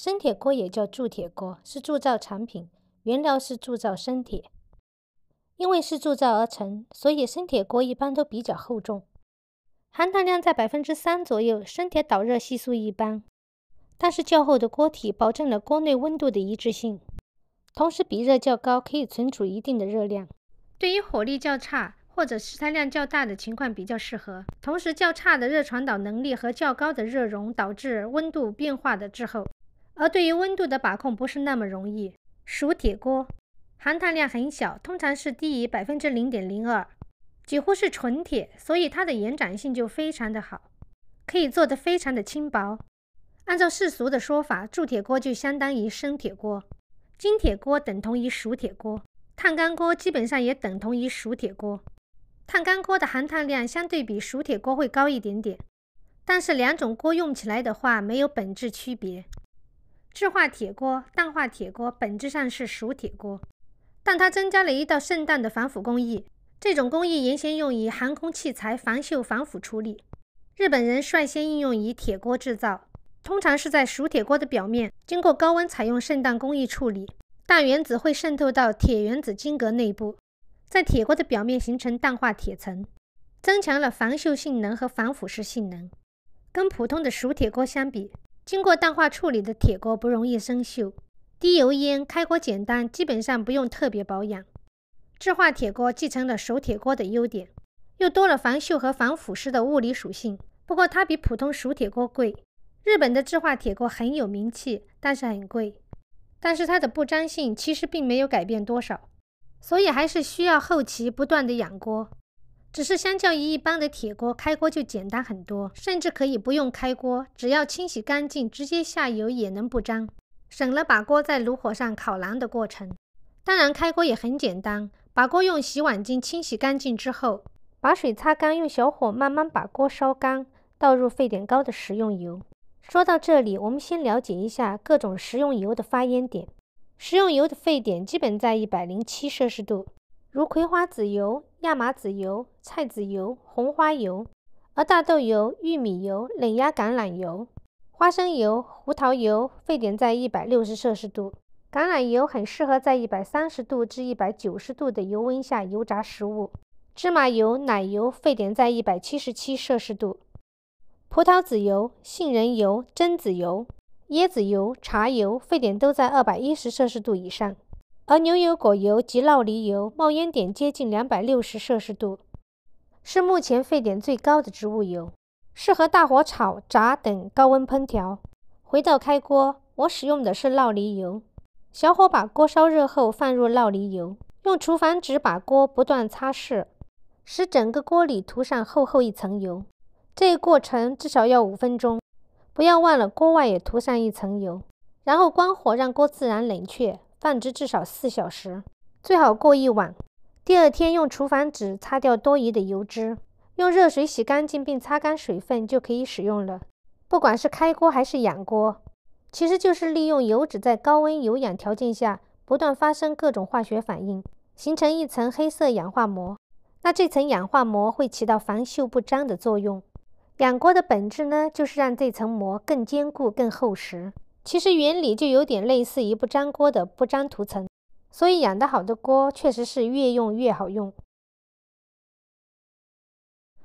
生铁锅也叫铸铁锅，是铸造产品，原料是铸造生铁。因为是铸造而成，所以生铁锅一般都比较厚重，含碳量在百分之三左右。生铁导热系数一般，但是较厚的锅体保证了锅内温度的一致性，同时比热较高，可以存储一定的热量。对于火力较差或者食材量较大的情况比较适合。同时较差的热传导能力和较高的热容导致温度变化的滞后。而对于温度的把控不是那么容易。熟铁锅含碳量很小，通常是低于百分之零点零二，几乎是纯铁，所以它的延展性就非常的好，可以做得非常的轻薄。按照世俗的说法，铸铁锅就相当于生铁锅，精铁锅等同于熟铁锅，碳钢锅基本上也等同于熟铁锅。碳钢锅的含碳量相对比熟铁锅会高一点点，但是两种锅用起来的话没有本质区别。制化铁锅、氮化铁锅本质上是熟铁锅，但它增加了一道圣诞的防腐工艺。这种工艺原先用于航空器材防锈防腐处理，日本人率先应用于铁锅制造。通常是在熟铁锅的表面经过高温采用圣诞工艺处理，氮原子会渗透到铁原子晶格内部，在铁锅的表面形成氮化铁层，增强了防锈性能和防腐蚀性能。跟普通的熟铁锅相比，经过淡化处理的铁锅不容易生锈，低油烟，开锅简单，基本上不用特别保养。置化铁锅继承了熟铁锅的优点，又多了防锈和防腐蚀的物理属性。不过它比普通熟铁锅贵。日本的置化铁锅很有名气，但是很贵。但是它的不粘性其实并没有改变多少，所以还是需要后期不断的养锅。只是相较于一般的铁锅，开锅就简单很多，甚至可以不用开锅，只要清洗干净，直接下油也能不粘，省了把锅在炉火上烤蓝的过程。当然，开锅也很简单，把锅用洗碗巾清洗干净之后，把水擦干，用小火慢慢把锅烧干，倒入沸点高的食用油。说到这里，我们先了解一下各种食用油的发烟点。食用油的沸点基本在一百零七摄氏度。如葵花籽油、亚麻籽油、菜籽油、红花油，而大豆油、玉米油、冷压橄榄油、花生油、胡桃油沸点在一百六十摄氏度。橄榄油很适合在一百三十度至一百九十度的油温下油炸食物。芝麻油、奶油沸点在一百七十七摄氏度。葡萄籽油、杏仁油、榛子油、椰子油、茶油沸点都在二百一十摄氏度以上。而牛油果油及酪梨油冒烟点接近两百六十摄氏度，是目前沸点最高的植物油，适合大火炒、炸等高温烹调。回到开锅，我使用的是酪梨油，小火把锅烧热后放入酪梨油，用厨房纸把锅不断擦拭，使整个锅里涂上厚厚一层油。这一过程至少要五分钟，不要忘了锅外也涂上一层油，然后关火，让锅自然冷却。放置至少四小时，最好过一晚。第二天用厨房纸擦掉多余的油脂，用热水洗干净并擦干水分就可以使用了。不管是开锅还是养锅，其实就是利用油脂在高温有氧条件下不断发生各种化学反应，形成一层黑色氧化膜。那这层氧化膜会起到防锈不粘的作用。养锅的本质呢，就是让这层膜更坚固、更厚实。其实原理就有点类似于不粘锅的不粘涂层，所以养得好的锅确实是越用越好用。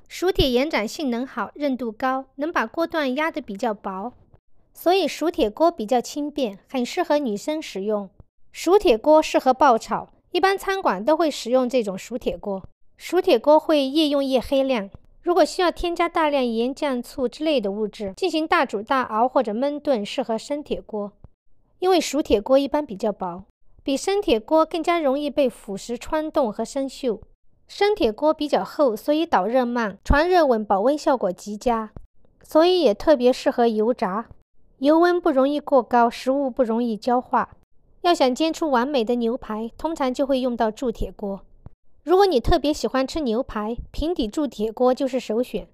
熟铁延展性能好，韧度高，能把锅段压得比较薄，所以熟铁锅比较轻便，很适合女生使用。熟铁锅适合爆炒，一般餐馆都会使用这种熟铁锅。熟铁锅会越用越黑亮。如果需要添加大量盐、酱、醋之类的物质，进行大煮、大熬或者焖炖，适合生铁锅。因为熟铁锅一般比较薄，比生铁锅更加容易被腐蚀、穿洞和生锈。生铁锅比较厚，所以导热慢，传热稳，保温效果极佳，所以也特别适合油炸。油温不容易过高，食物不容易焦化。要想煎出完美的牛排，通常就会用到铸铁锅。如果你特别喜欢吃牛排，平底铸铁锅就是首选。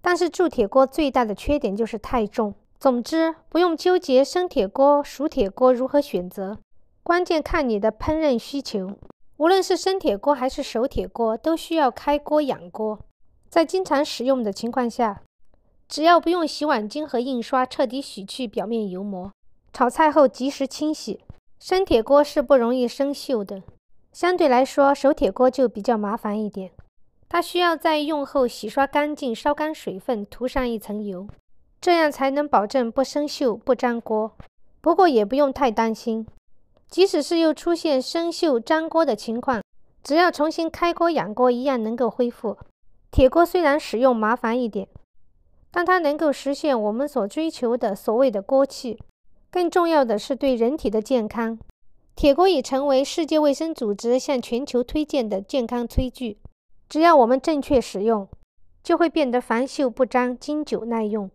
但是铸铁锅最大的缺点就是太重。总之，不用纠结生铁锅、熟铁锅如何选择，关键看你的烹饪需求。无论是生铁锅还是熟铁锅，都需要开锅养锅。在经常使用的情况下，只要不用洗碗巾和印刷彻底洗去表面油膜，炒菜后及时清洗，生铁锅是不容易生锈的。相对来说，手铁锅就比较麻烦一点，它需要在用后洗刷干净、烧干水分、涂上一层油，这样才能保证不生锈、不粘锅。不过也不用太担心，即使是又出现生锈、粘锅的情况，只要重新开锅、养锅，一样能够恢复。铁锅虽然使用麻烦一点，但它能够实现我们所追求的所谓的锅气，更重要的是对人体的健康。铁锅已成为世界卫生组织向全球推荐的健康炊具，只要我们正确使用，就会变得防锈不粘、经久耐用。